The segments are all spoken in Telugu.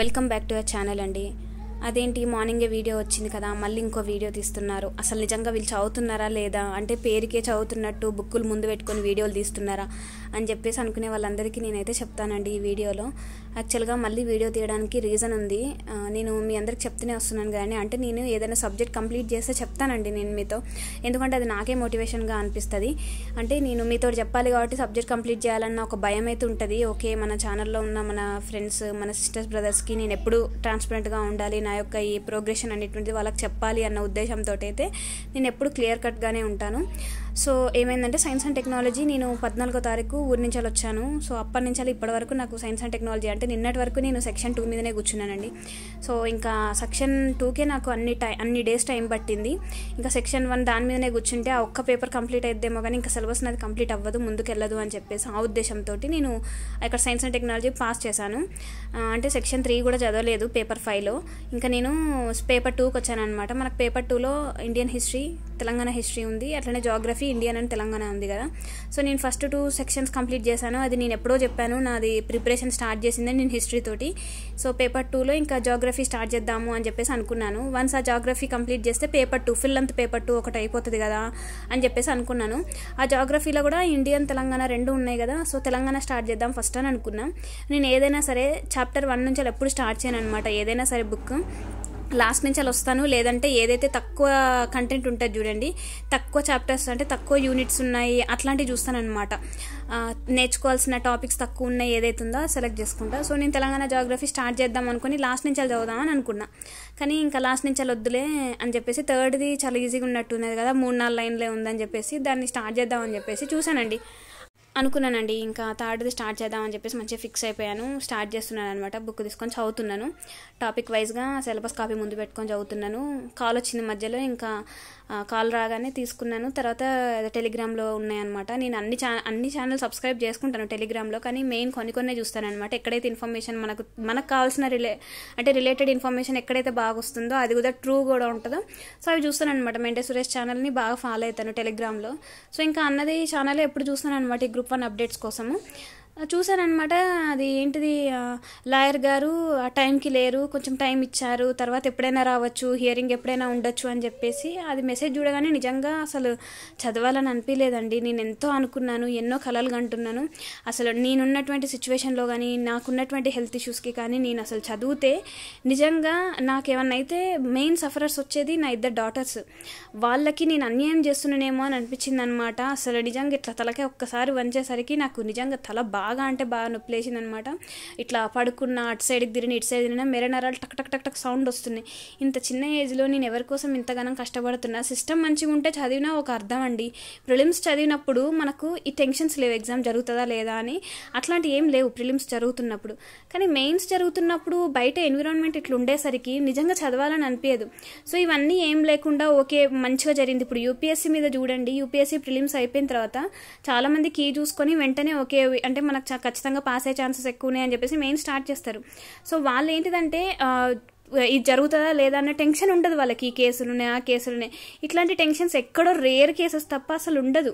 welcome back to our channel అండి అదేంటి మార్నింగే వీడియో వచ్చింది కదా మళ్ళీ ఇంకో వీడియో తీస్తున్నారు అసలు నిజంగా వీళ్ళు చదువుతున్నారా లేదా అంటే పేరుకే చదువుతున్నట్టు బుక్కులు ముందు పెట్టుకొని వీడియోలు తీస్తున్నారా అని చెప్పేసి అనుకునే వాళ్ళందరికీ నేనైతే చెప్తానండి ఈ వీడియోలో యాక్చువల్గా మళ్ళీ వీడియో తీయడానికి రీజన్ ఉంది నేను మీ అందరికి చెప్తూనే వస్తున్నాను కానీ అంటే నేను ఏదైనా సబ్జెక్ట్ కంప్లీట్ చేస్తే చెప్తానండి నేను మీతో ఎందుకంటే అది నాకే మోటివేషన్గా అనిపిస్తుంది అంటే నేను మీతో చెప్పాలి కాబట్టి సబ్జెక్ట్ కంప్లీట్ చేయాలన్న ఒక భయం అయితే ఉంటుంది ఓకే మన ఛానల్లో ఉన్న మన ఫ్రెండ్స్ మన సిస్టర్స్ బ్రదర్స్కి నేను ఎప్పుడు ట్రాన్స్పరెంట్గా ఉండాలి నా యొక్క ఈ ప్రోగ్రెషన్ అనేటువంటిది వాళ్ళకి చెప్పాలి అన్న ఉద్దేశంతో అయితే నేను ఎప్పుడు క్లియర్ కట్గానే ఉంటాను సో ఏమైందంటే సైన్స్ అండ్ టెక్నాలజీ నేను పద్నాలుగో తారీఖు ఊరి నుంచి వచ్చాను సో అప్పటి నుంచి ఇప్పటి వరకు నాకు సైన్స్ అండ్ టెక్నాలజీ అంటే నిన్నటి వరకు నేను సెక్షన్ టూ మీదనే కూర్చున్నానండి సో ఇంకా సెక్షన్ టూకే నాకు అన్ని టై అన్ని డేస్ టైం పట్టింది ఇంకా సెక్షన్ వన్ దాని మీదనే కూర్చుంటే ఆ ఒక్క పేపర్ కంప్లీట్ అయిద్దేమో కానీ ఇంకా సిలబస్ నాది కంప్లీట్ అవ్వదు ముందుకెళ్ళదు అని చెప్పేసి ఆ ఉద్దేశంతో నేను అక్కడ సైన్స్ అండ్ టెక్నాలజీ పాస్ చేశాను అంటే సెక్షన్ త్రీ కూడా చదవలేదు పేపర్ ఫైవ్లో ఇంకా నేను పేపర్ టూకి వచ్చాను అనమాట మనకు పేపర్ టూలో ఇండియన్ హిస్టరీ తెలంగాణ హిస్టరీ ఉంది అట్లనే జాగ్రఫీ ఇండియన్ అండ్ తెలంగాణ ఉంది కదా సో నేను first two section sections complete చేశాను అది నేను ఎప్పుడో చెప్పాను నాది ప్రిపరేషన్ స్టార్ట్ చేసింది నేను హిస్టరీ తోటి సో పేపర్ టూలో ఇంకా జాగ్రఫీ స్టార్ట్ చేద్దాము అని చెప్పేసి అనుకున్నాను వన్స్ ఆ జాగ్రఫీ కంప్లీట్ చేస్తే paper two full length paper two ఒకటి అయిపోతుంది కదా అని చెప్పేసి అనుకున్నాను ఆ జాగ్రఫీలో కూడా ఇండియన్ తెలంగాణ రెండు ఉన్నాయి కదా సో తెలంగాణ స్టార్ట్ చేద్దాం ఫస్ట్ అని అనుకున్నాను నేను ఏదైనా సరే చాప్టర్ వన్ నుంచి ఎప్పుడు స్టార్ట్ చేయను అనమాట ఏదైనా సరే బుక్ లాస్ట్ నుంచి అలా వస్తాను లేదంటే ఏదైతే తక్కువ కంటెంట్ ఉంటుంది చూడండి తక్కువ చాప్టర్స్ అంటే తక్కువ యూనిట్స్ ఉన్నాయి అట్లాంటివి చూస్తాను అనమాట నేర్చుకోవాల్సిన టాపిక్స్ తక్కువ ఉన్నాయి ఏదైతే ఉందో సెలెక్ట్ చేసుకుంటా సో నేను తెలంగాణ జాగ్రఫీ స్టార్ట్ చేద్దాం అనుకుని లాస్ట్ నుంచి అలా చదువుదామని అనుకున్నా కానీ ఇంకా లాస్ట్ నుంచి అలా వద్దులే అని చెప్పేసి థర్డ్ది చాలా ఈజీగా ఉన్నట్టు ఉన్నది కదా మూడు నాలుగు లైన్లే ఉందని చెప్పేసి దాన్ని స్టార్ట్ చేద్దామని చెప్పేసి చూశానండి అనుకున్నానండి ఇంకా థర్డ్ది స్టార్ట్ చేద్దామని చెప్పేసి మంచిగా ఫిక్స్ అయిపోయాను స్టార్ట్ చేస్తున్నాను అనమాట బుక్ తీసుకొని చదువుతున్నాను టాపిక్ వైజ్గా సిలబస్ కాపీ ముందు పెట్టుకొని చదువుతున్నాను కాల్ వచ్చింది మధ్యలో ఇంకా కాల్ రాగానే తీసుకున్నాను తర్వాత టెలిగ్రామ్లో ఉన్నాయన్నమాట నేను అన్ని ఛా అన్ని ఛానల్ సబ్స్క్రైబ్ చేసుకుంటాను టెలిగ్రామ్లో కానీ మెయిన్ కొన్ని కొన్ని చూస్తాను అనమాట ఎక్కడైతే ఇన్ఫర్మేషన్ మనకు మనకు కావాల్సిన రిలే అంటే రిలేటెడ్ ఇన్ఫర్మేషన్ ఎక్కడైతే బాగా వస్తుందో అది కూడా ట్రూ కూడా ఉంటుందో సో అవి చూస్తాను అనమాట మెంటే సురేష్ ఛానల్ని బాగా ఫాలో అవుతాను టెలిగ్రామ్లో సో ఇంకా అన్నది ఛానల్ ఎప్పుడు చూస్తాను అనమాట ఈ గ్రూప్ గ్రూప్ వన్ అప్డేట్స్ కోసము చూశానమాట అది ఏంటిది లాయర్ గారు ఆ టైంకి లేరు కొంచెం టైం ఇచ్చారు తర్వాత ఎప్పుడైనా రావచ్చు హియరింగ్ ఎప్పుడైనా ఉండొచ్చు అని చెప్పేసి అది మెసేజ్ చూడగానే నిజంగా అసలు చదవాలని అనిపించలేదండి నేను ఎంతో అనుకున్నాను ఎన్నో కలలు కంటున్నాను అసలు నేనున్నటువంటి సిచ్యువేషన్లో కానీ నాకున్నటువంటి హెల్త్ ఇష్యూస్కి కానీ నేను అసలు చదివితే నిజంగా నాకేమన్నా అయితే మెయిన్ సఫరర్స్ వచ్చేది నా ఇద్దరు డాటర్స్ వాళ్ళకి నేను అన్యాయం చేస్తున్నానేమో అని అనిపించింది అనమాట అసలు నిజంగా ఇట్లా తలకే ఒక్కసారి వంచేసరికి నాకు నిజంగా తల బాగా బాగా అంటే బాగా నొప్పి లేచింది అనమాట ఇట్లా పడుకున్న అటు సైడ్కి తిరిగి ఇటు సైడ్ తిరిగిన మెరనరాలు నరాలు టక్ టక్ టక్ టక్ సౌండ్ వస్తున్నాయి ఇంత చిన్న ఏజ్లో నేను ఎవరి కోసం ఇంతగానం కష్టపడుతున్నా సిస్టమ్ మంచిగా ఉంటే చదివినా ఒక అర్థం అండి ప్రిలిమ్స్ చదివినప్పుడు మనకు ఈ టెన్షన్స్ లేవు ఎగ్జామ్ జరుగుతుందా లేదా అని అట్లాంటి ఏం లేవు ప్రిలిమ్స్ జరుగుతున్నప్పుడు కానీ మెయిన్స్ జరుగుతున్నప్పుడు బయట ఎన్విరాన్మెంట్ ఇట్లా ఉండేసరికి నిజంగా చదవాలని అనిపించదు సో ఇవన్నీ ఏం లేకుండా ఓకే మంచిగా జరిగింది ఇప్పుడు యూపీఎస్సీ మీద చూడండి యూపీఎస్సీ ప్రిలిమ్స్ అయిపోయిన తర్వాత చాలామంది కీ చూసుకొని వెంటనే ఓకే అంటే మన మనకు ఖచ్చితంగా పాస్ అయ్యే ఛాన్సెస్ ఎక్కువ ఉన్నాయని అని చెప్పేసి మెయిన్ స్టార్ట్ చేస్తారు సో వాళ్ళు ఏంటిదంటే ఇది జరుగుతుందా లేదా అన్న టెన్షన్ ఉండదు వాళ్ళకి ఈ ఉన్నాయి ఆ ఉన్నాయి ఇట్లాంటి టెన్షన్స్ ఎక్కడో రేర్ కేసెస్ తప్ప అసలు ఉండదు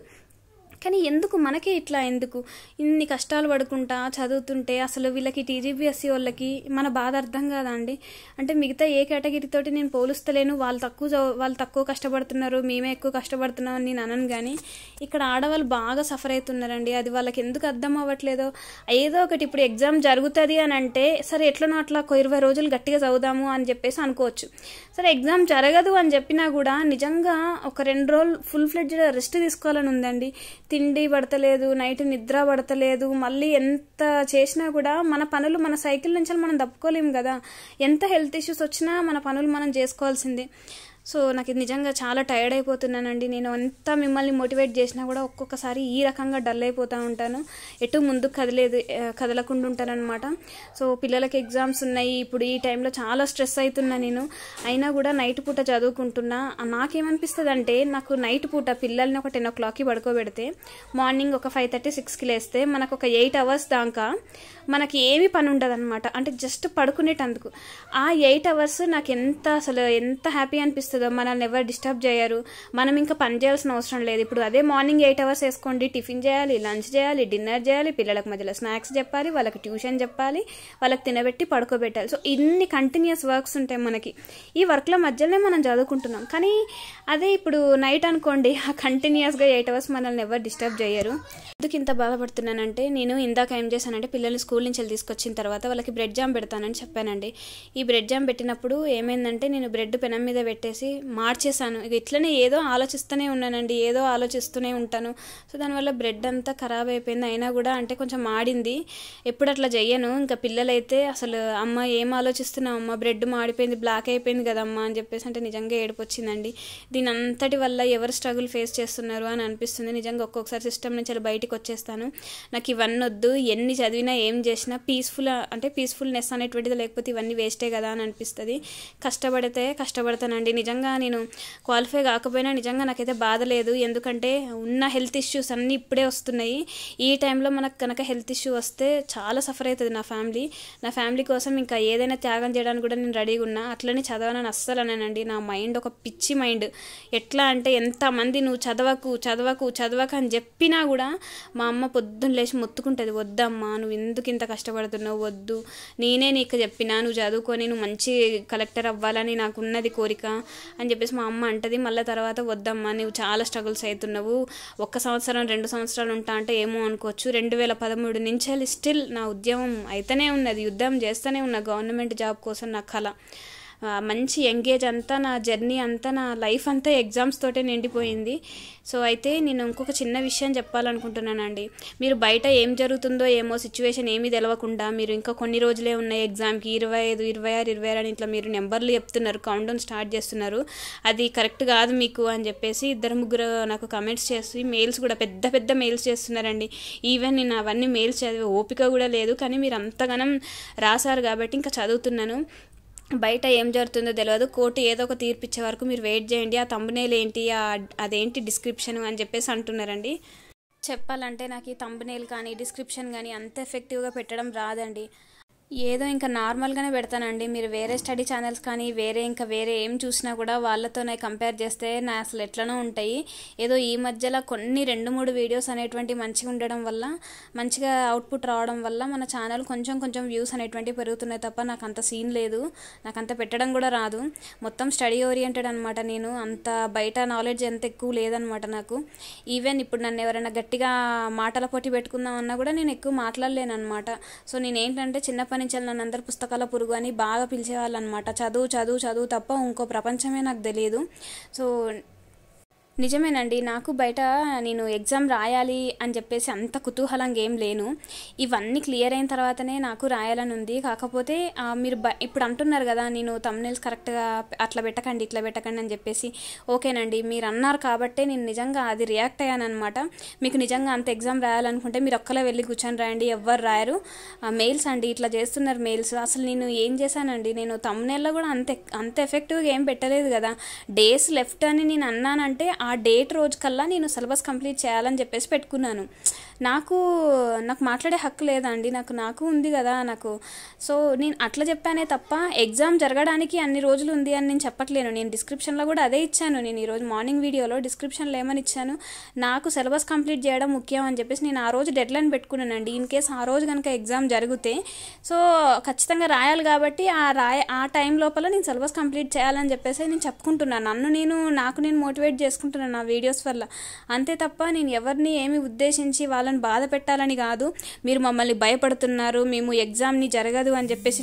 కానీ ఎందుకు మనకే ఇట్లా ఎందుకు ఇన్ని కష్టాలు పడుకుంటా చదువుతుంటే అసలు వీళ్ళకి టీజీబీఎస్సీ వాళ్ళకి మన బాధ అర్థం కాదండి అంటే మిగతా ఏ కేటగిరీతోటి నేను పోలుస్తలేను వాళ్ళు తక్కువ వాళ్ళు తక్కువ కష్టపడుతున్నారు మేమే ఎక్కువ కష్టపడుతున్నాం అని నేను అనను కానీ ఇక్కడ ఆడవాళ్ళు బాగా సఫర్ అవుతున్నారండి అది వాళ్ళకి ఎందుకు అర్థం అవ్వట్లేదో ఏదో ఒకటి ఇప్పుడు ఎగ్జామ్ జరుగుతుంది అని అంటే సరే ఎట్లనో అట్లా ఇరవై రోజులు గట్టిగా చదువుదాము అని చెప్పేసి అనుకోవచ్చు సరే ఎగ్జామ్ జరగదు అని చెప్పినా కూడా నిజంగా ఒక రెండు రోజులు ఫుల్ ఫ్లెడ్జ్ రెస్ట్ తీసుకోవాలని ఉందండి తిండి పడతలేదు నైట్ నిద్ర పడతలేదు మళ్ళీ ఎంత చేసినా కూడా మన పనులు మన సైకిల్ నుంచి మనం దప్పుకోలేము కదా ఎంత హెల్త్ ఇష్యూస్ వచ్చినా మన పనులు మనం చేసుకోవాల్సిందే సో నాకు ఇది నిజంగా చాలా టైర్డ్ అయిపోతున్నానండి నేను ఎంత మిమ్మల్ని మోటివేట్ చేసినా కూడా ఒక్కొక్కసారి ఈ రకంగా డల్ అయిపోతూ ఉంటాను ఎటు ముందుకు కదలేదు కదలకుండా ఉంటానన్నమాట సో పిల్లలకి ఎగ్జామ్స్ ఉన్నాయి ఇప్పుడు ఈ టైంలో చాలా స్ట్రెస్ అవుతున్నా నేను అయినా కూడా నైట్ పూట చదువుకుంటున్నా నాకేమనిపిస్తుంది అంటే నాకు నైట్ పూట పిల్లల్ని ఒక టెన్ ఓ క్లాక్కి పడుకోబెడితే మార్నింగ్ ఒక ఫైవ్ థర్టీ సిక్స్కి లేస్తే మనకు ఒక ఎయిట్ అవర్స్ దాకా మనకి ఏమి పని ఉండదు అంటే జస్ట్ పడుకునేటందుకు ఆ ఎయిట్ అవర్స్ నాకు ఎంత అసలు ఎంత హ్యాపీ అనిపిస్తుంది చేస్తుందో మనల్ని ఎవరు డిస్టర్బ్ చేయరు మనం ఇంకా పని చేయాల్సిన అవసరం లేదు ఇప్పుడు అదే మార్నింగ్ ఎయిట్ అవర్స్ వేసుకోండి టిఫిన్ చేయాలి లంచ్ చేయాలి డిన్నర్ చేయాలి పిల్లలకు మధ్యలో స్నాక్స్ చెప్పాలి వాళ్ళకి ట్యూషన్ చెప్పాలి వాళ్ళకి తినబెట్టి పడుకోబెట్టాలి సో ఇన్ని కంటిన్యూస్ వర్క్స్ ఉంటాయి మనకి ఈ వర్క్లో మధ్యలోనే మనం చదువుకుంటున్నాం కానీ అదే ఇప్పుడు నైట్ అనుకోండి ఆ కంటిన్యూస్గా ఎయిట్ అవర్స్ మనల్ని ఎవరు డిస్టర్బ్ చేయరు ఎందుకు ఇంత బాధపడుతున్నానంటే నేను ఇందాక ఏం చేశానంటే పిల్లల్ని స్కూల్ నుంచి తీసుకొచ్చిన తర్వాత వాళ్ళకి బ్రెడ్ జామ్ పెడతానని చెప్పానండి ఈ బ్రెడ్ జామ్ పెట్టినప్పుడు ఏమైందంటే నేను బ్రెడ్ పెనం మీద పెట్టేసి చెప్పేసి మార్చేశాను ఇక ఇట్లనే ఏదో ఆలోచిస్తూనే ఉన్నానండి ఏదో ఆలోచిస్తూనే ఉంటాను సో దానివల్ల బ్రెడ్ అంతా ఖరాబ్ అయిపోయింది అయినా కూడా అంటే కొంచెం మాడింది ఎప్పుడు అట్లా చెయ్యను ఇంకా పిల్లలైతే అసలు అమ్మ ఏం ఆలోచిస్తున్నావు అమ్మ బ్రెడ్ మాడిపోయింది బ్లాక్ అయిపోయింది కదమ్మా అని చెప్పేసి అంటే నిజంగా ఏడిపొచ్చిందండి దీని అంతటి వల్ల ఎవరు స్ట్రగుల్ ఫేస్ చేస్తున్నారు అని అనిపిస్తుంది నిజంగా ఒక్కొక్కసారి సిస్టమ్ నుంచి అలా బయటకు వచ్చేస్తాను నాకు ఇవన్నీ వద్దు ఎన్ని చదివినా ఏం చేసినా పీస్ఫుల్ అంటే పీస్ఫుల్నెస్ అనేటువంటిది లేకపోతే ఇవన్నీ వేస్టే కదా అని అనిపిస్తుంది కష్టపడితే కష్టపడతానండి నిజంగా నిజంగా నేను క్వాలిఫై కాకపోయినా నిజంగా నాకైతే బాధ లేదు ఎందుకంటే ఉన్న హెల్త్ ఇష్యూస్ అన్నీ ఇప్పుడే వస్తున్నాయి ఈ టైంలో మనకు కనుక హెల్త్ ఇష్యూ వస్తే చాలా సఫర్ అవుతుంది నా ఫ్యామిలీ నా ఫ్యామిలీ కోసం ఇంకా ఏదైనా త్యాగం చేయడానికి కూడా నేను రెడీగా ఉన్నా అట్లనే చదవనని అస్సలు అనేనండి నా మైండ్ ఒక పిచ్చి మైండ్ ఎట్లా అంటే ఎంతమంది నువ్వు చదవకు చదవకు చదవకు అని చెప్పినా కూడా మా అమ్మ పొద్దున్న లేచి మొత్తుకుంటుంది వద్దమ్మా నువ్వు ఎందుకు ఇంత కష్టపడుతున్నావు వద్దు నేనే నీకు చెప్పినా నువ్వు చదువుకొని నువ్వు మంచి కలెక్టర్ అవ్వాలని నాకున్నది కోరిక అని చెప్పేసి మా అమ్మ అంటది మళ్ళీ తర్వాత వద్దమ్మా నువ్వు చాలా స్ట్రగుల్స్ అవుతున్నావు ఒక్క సంవత్సరం రెండు సంవత్సరాలు ఉంటా అంటే ఏమో అనుకోవచ్చు రెండు వేల పదమూడు నుంచి స్టిల్ నా ఉద్యమం అయితేనే ఉన్నది యుద్ధం చేస్తూనే ఉన్న గవర్నమెంట్ జాబ్ కోసం నా కళ మంచి ఎంగేజ్ అంతా నా జర్నీ అంతా నా లైఫ్ అంతా ఎగ్జామ్స్ తోటే నిండిపోయింది సో అయితే నేను ఇంకొక చిన్న విషయం చెప్పాలనుకుంటున్నానండి మీరు బయట ఏం జరుగుతుందో ఏమో సిచ్యువేషన్ ఏమీ తెలవకుండా మీరు ఇంకా కొన్ని రోజులే ఉన్నాయి ఎగ్జామ్కి ఇరవై ఐదు ఇరవై ఆరు ఇరవై ఆరు అని ఇట్లా మీరు నెంబర్లు చెప్తున్నారు కౌంటౌన్ స్టార్ట్ చేస్తున్నారు అది కరెక్ట్ కాదు మీకు అని చెప్పేసి ఇద్దరు ముగ్గురు నాకు కమెంట్స్ చేసి మెయిల్స్ కూడా పెద్ద పెద్ద మెయిల్స్ చేస్తున్నారండి ఈవెన్ నేను అవన్నీ మెయిల్స్ చదివే ఓపిక కూడా లేదు కానీ మీరు అంతగానం రాశారు కాబట్టి ఇంకా చదువుతున్నాను బయట ఏం జరుగుతుందో తెలియదు కోర్టు ఏదో ఒక తీర్పు ఇచ్చే వరకు మీరు వెయిట్ చేయండి ఆ తమ్మునేలు ఏంటి అదేంటి డిస్క్రిప్షన్ అని చెప్పేసి అంటున్నారండి చెప్పాలంటే నాకు ఈ తమ్మునేలు కానీ డిస్క్రిప్షన్ కానీ అంత ఎఫెక్టివ్గా పెట్టడం రాదండి ఏదో ఇంకా నార్మల్గానే పెడతానండి మీరు వేరే స్టడీ ఛానల్స్ కానీ వేరే ఇంకా వేరే ఏం చూసినా కూడా వాళ్ళతోనే కంపేర్ చేస్తే నా అసలు ఎట్లనో ఉంటాయి ఏదో ఈ మధ్యలో కొన్ని రెండు మూడు వీడియోస్ అనేటువంటి మంచిగా ఉండడం వల్ల మంచిగా అవుట్పుట్ రావడం వల్ల మన ఛానల్ కొంచెం కొంచెం వ్యూస్ అనేటువంటి పెరుగుతున్నాయి తప్ప నాకు అంత సీన్ లేదు నాకు అంత పెట్టడం కూడా రాదు మొత్తం స్టడీ ఓరియంటెడ్ అనమాట నేను అంత బయట నాలెడ్జ్ ఎంత ఎక్కువ లేదనమాట నాకు ఈవెన్ ఇప్పుడు నన్ను ఎవరైనా గట్టిగా మాటల పోటీ పెట్టుకుందామన్నా కూడా నేను ఎక్కువ మాట్లాడలేను అనమాట సో నేను ఏంటంటే నుంచి నన్ను అందరు పుస్తకాల పురుగు అని బాగా పిలిచేవాళ్ళు అనమాట చదువు చదువు చదువు తప్ప ఇంకో ప్రపంచమే నాకు తెలియదు సో నిజమేనండి నాకు బయట నేను ఎగ్జామ్ రాయాలి అని చెప్పేసి అంత కుతూహలంగా ఏం లేను ఇవన్నీ క్లియర్ అయిన తర్వాతనే నాకు రాయాలని ఉంది కాకపోతే మీరు బ ఇప్పుడు అంటున్నారు కదా నేను తమ్నెల్స్ కరెక్ట్గా అట్లా పెట్టకండి ఇట్లా పెట్టకండి అని చెప్పేసి ఓకేనండి మీరు అన్నారు కాబట్టే నేను నిజంగా అది రియాక్ట్ అయ్యాను అనమాట మీకు నిజంగా అంత ఎగ్జామ్ రాయాలనుకుంటే మీరు ఒక్కలే వెళ్ళి కూర్చొని రాయండి ఎవ్వరు రాయరు మెయిల్స్ అండి ఇట్లా చేస్తున్నారు మెయిల్స్ అసలు నేను ఏం చేశానండి నేను తమ్నెల్లో కూడా అంత అంత ఎఫెక్టివ్గా ఏం పెట్టలేదు కదా డేస్ లెఫ్ట్ అని నేను అన్నానంటే ఆ డేట్ రోజు కల్లా నేను సిలబస్ కంప్లీట్ చేయాలని చెప్పేసి పెట్టుకున్నాను నాకు నాకు మాట్లాడే హక్కు లేదండి నాకు నాకు ఉంది కదా నాకు సో నేను అట్లా చెప్పానే తప్ప ఎగ్జామ్ జరగడానికి అన్ని రోజులు ఉంది అని నేను చెప్పట్లేను నేను డిస్క్రిప్షన్లో కూడా అదే ఇచ్చాను నేను ఈరోజు మార్నింగ్ వీడియోలో డిస్క్రిప్షన్లో ఏమని ఇచ్చాను నాకు సిలబస్ కంప్లీట్ చేయడం ముఖ్యం అని చెప్పేసి నేను ఆ రోజు డెడ్ లైన్ పెట్టుకున్నానండి ఇన్ కేస్ ఆ రోజు కనుక ఎగ్జామ్ జరిగితే సో ఖచ్చితంగా రాయాలి కాబట్టి ఆ రాయ ఆ టైం లోపల నేను సిలబస్ కంప్లీట్ చేయాలని చెప్పేసి నేను చెప్పుకుంటున్నాను నన్ను నేను నాకు నేను మోటివేట్ చేసుకుంటున్నాను నా వీడియోస్ వల్ల అంతే తప్ప నేను ఎవరిని ఏమి ఉద్దేశించి వాళ్ళ పిల్లలను బాధ పెట్టాలని కాదు మీరు మమ్మల్ని భయపడుతున్నారు మేము ఎగ్జామ్ని జరగదు అని చెప్పేసి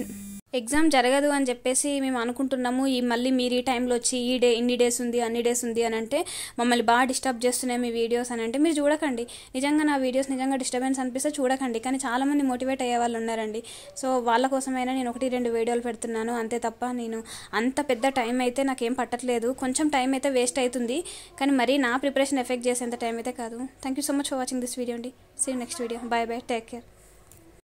ఎగ్జామ్ జరగదు అని చెప్పేసి మేము అనుకుంటున్నాము ఈ మళ్ళీ మీరు ఈ టైంలో వచ్చి ఈ డే ఇన్ని డేస్ ఉంది అన్ని డేస్ ఉంది అని అంటే మమ్మల్ని బాగా డిస్టర్బ్ చేస్తున్నాయి మీ వీడియోస్ అని అంటే మీరు చూడకండి నిజంగా నా వీడియోస్ నిజంగా డిస్టర్బెన్స్ అనిపిస్తే చూడకండి కానీ చాలామంది మోటివేట్ అయ్యే వాళ్ళు ఉన్నారండి సో వాళ్ళ కోసమైనా నేను ఒకటి రెండు వీడియోలు పెడుతున్నాను అంతే తప్ప నేను అంత పెద్ద టైం అయితే నాకేం పట్టట్లేదు కొంచెం టైం అయితే వేస్ట్ అవుతుంది కానీ మరీ నా ప్రిపరేషన్ ఎఫెక్ట్ చేసేంత టైం అయితే కాదు thank you so much for watching this video అండి see next video bye bye take care